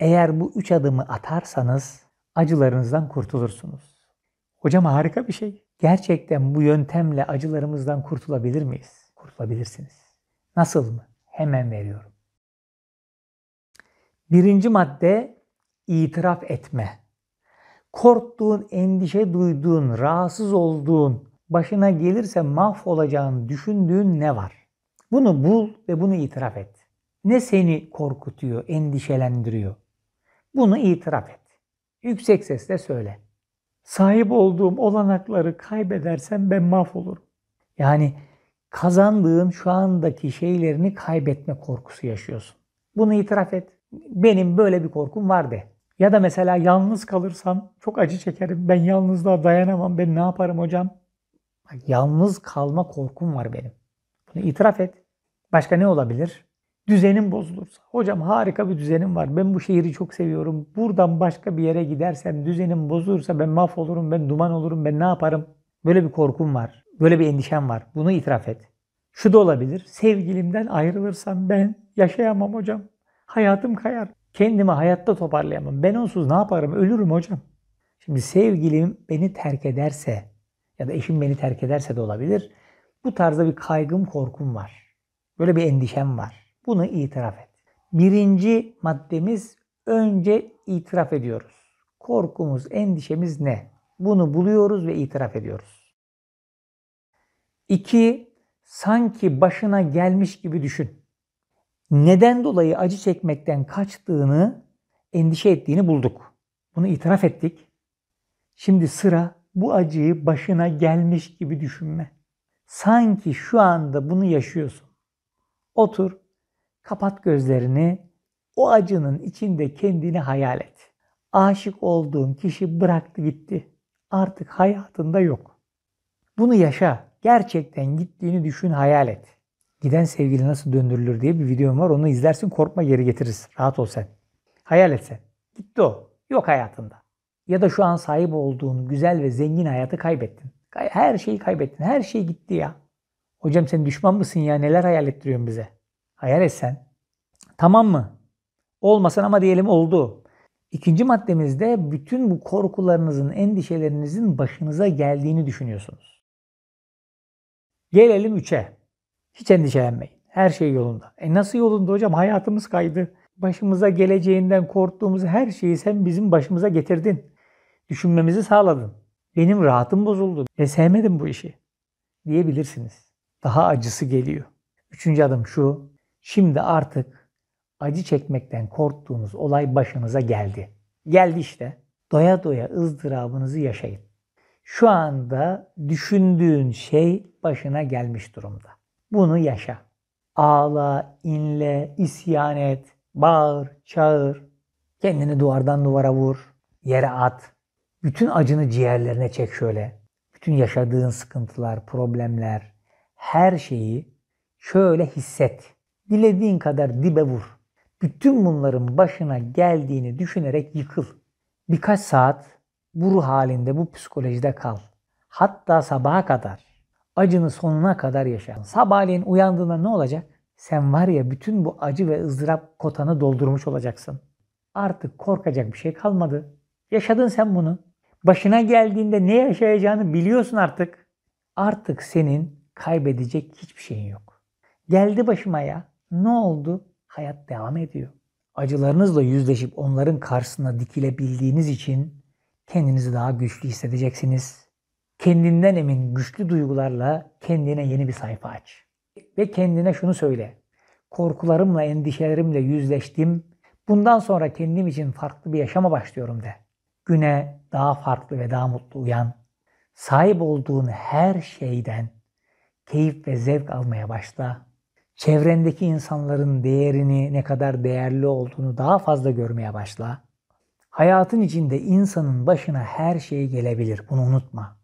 Eğer bu üç adımı atarsanız acılarınızdan kurtulursunuz. Hocam harika bir şey. Gerçekten bu yöntemle acılarımızdan kurtulabilir miyiz? Kurtulabilirsiniz. Nasıl mı? Hemen veriyorum. Birinci madde itiraf etme. Korktuğun, endişe duyduğun, rahatsız olduğun, başına gelirse mahvolacağını düşündüğün ne var? Bunu bul ve bunu itiraf et. Ne seni korkutuyor, endişelendiriyor? Bunu itiraf et. Yüksek sesle söyle. Sahip olduğum olanakları kaybedersem ben mahvolurum. Yani kazandığın şu andaki şeylerini kaybetme korkusu yaşıyorsun. Bunu itiraf et. Benim böyle bir korkum var de. Ya da mesela yalnız kalırsam çok acı çekerim. Ben yalnızlığa dayanamam. Ben ne yaparım hocam? Yalnız kalma korkum var benim. Bunu itiraf et. Başka ne olabilir? düzenim bozulursa. Hocam harika bir düzenim var. Ben bu şehri çok seviyorum. Buradan başka bir yere gidersem düzenim bozulursa ben mahvolurum, ben duman olurum, ben ne yaparım? Böyle bir korkum var. Böyle bir endişem var. Bunu itiraf et. Şu da olabilir. Sevgilimden ayrılırsam ben yaşayamam hocam. Hayatım kayar. Kendimi hayatta toparlayamam. Ben onsuz ne yaparım? Ölürüm hocam. Şimdi sevgilim beni terk ederse ya da eşim beni terk ederse de olabilir. Bu tarzda bir kaygım, korkum var. Böyle bir endişem var. Bunu itiraf et. Birinci maddemiz önce itiraf ediyoruz. Korkumuz, endişemiz ne? Bunu buluyoruz ve itiraf ediyoruz. İki, sanki başına gelmiş gibi düşün. Neden dolayı acı çekmekten kaçtığını, endişe ettiğini bulduk. Bunu itiraf ettik. Şimdi sıra bu acıyı başına gelmiş gibi düşünme. Sanki şu anda bunu yaşıyorsun. Otur, Kapat gözlerini. O acının içinde kendini hayal et. Aşık olduğun kişi bıraktı gitti. Artık hayatında yok. Bunu yaşa. Gerçekten gittiğini düşün, hayal et. Giden sevgili nasıl döndürülür diye bir videom var. Onu izlersin korkma geri getiririz. Rahat ol sen. Hayal et sen. Gitti o. Yok hayatında. Ya da şu an sahip olduğun güzel ve zengin hayatı kaybettin. Her şeyi kaybettin. Her şey gitti ya. Hocam sen düşman mısın ya? Neler hayal ettiriyorsun bize? hayal etsen tamam mı? Olmasın ama diyelim oldu. İkinci maddemizde bütün bu korkularınızın, endişelerinizin başınıza geldiğini düşünüyorsunuz. Gelelim üçe. Hiç endişelenmeyin. Her şey yolunda. E nasıl yolunda hocam? Hayatımız kaydı. Başımıza geleceğinden korktuğumuz her şeyi sen bizim başımıza getirdin. Düşünmemizi sağladın. Benim rahatım bozuldu ve sevmedim bu işi diyebilirsiniz. Daha acısı geliyor. Üçüncü adım şu. Şimdi artık acı çekmekten korktuğunuz olay başınıza geldi. Geldi işte. Doya doya ızdırabınızı yaşayın. Şu anda düşündüğün şey başına gelmiş durumda. Bunu yaşa. Ağla, inle, isyan et, bağır, çağır. Kendini duvardan duvara vur, yere at. Bütün acını ciğerlerine çek şöyle. Bütün yaşadığın sıkıntılar, problemler, her şeyi şöyle hisset. Dilediğin kadar dibe vur. Bütün bunların başına geldiğini düşünerek yıkıl. Birkaç saat bu ruh halinde, bu psikolojide kal. Hatta sabaha kadar. Acını sonuna kadar yaşa. Sabahleyin uyandığında ne olacak? Sen var ya bütün bu acı ve ızdırap kotanı doldurmuş olacaksın. Artık korkacak bir şey kalmadı. Yaşadın sen bunu. Başına geldiğinde ne yaşayacağını biliyorsun artık. Artık senin kaybedecek hiçbir şeyin yok. Geldi başıma ya. Ne oldu? Hayat devam ediyor. Acılarınızla yüzleşip onların karşısına dikilebildiğiniz için kendinizi daha güçlü hissedeceksiniz. Kendinden emin güçlü duygularla kendine yeni bir sayfa aç. Ve kendine şunu söyle. Korkularımla, endişelerimle yüzleştim. Bundan sonra kendim için farklı bir yaşama başlıyorum de. Güne daha farklı ve daha mutlu uyan. Sahip olduğun her şeyden keyif ve zevk almaya başla Çevrendeki insanların değerini, ne kadar değerli olduğunu daha fazla görmeye başla. Hayatın içinde insanın başına her şey gelebilir. Bunu unutma.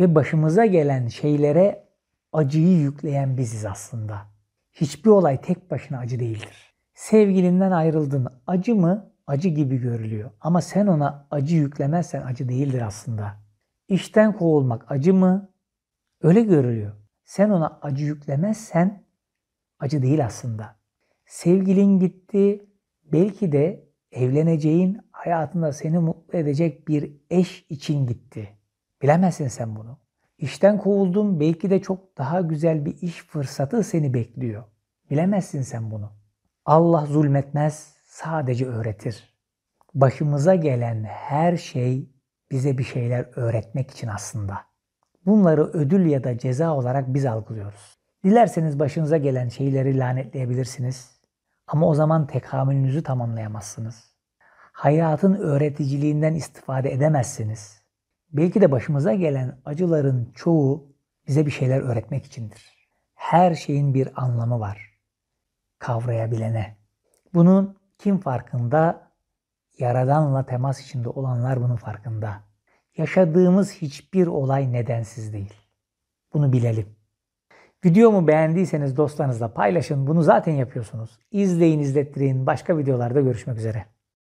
Ve başımıza gelen şeylere acıyı yükleyen biziz aslında. Hiçbir olay tek başına acı değildir. Sevgilinden ayrıldın. Acı mı? Acı gibi görülüyor. Ama sen ona acı yüklemezsen acı değildir aslında. İşten kovulmak acı mı? Öyle görülüyor. Sen ona acı yüklemezsen acı değil aslında. Sevgilin gitti, belki de evleneceğin hayatında seni mutlu edecek bir eş için gitti. Bilemezsin sen bunu. İşten kovuldun belki de çok daha güzel bir iş fırsatı seni bekliyor. Bilemezsin sen bunu. Allah zulmetmez, sadece öğretir. Başımıza gelen her şey bize bir şeyler öğretmek için aslında. Bunları ödül ya da ceza olarak biz algılıyoruz. Dilerseniz başınıza gelen şeyleri lanetleyebilirsiniz. Ama o zaman tekamülünüzü tamamlayamazsınız. Hayatın öğreticiliğinden istifade edemezsiniz. Belki de başımıza gelen acıların çoğu bize bir şeyler öğretmek içindir. Her şeyin bir anlamı var. Kavrayabilene. Bunun kim farkında? Yaradanla temas içinde olanlar bunun farkında. Yaşadığımız hiçbir olay nedensiz değil. Bunu bilelim. Videomu beğendiyseniz dostlarınızla paylaşın. Bunu zaten yapıyorsunuz. İzleyin, izlettirin. Başka videolarda görüşmek üzere.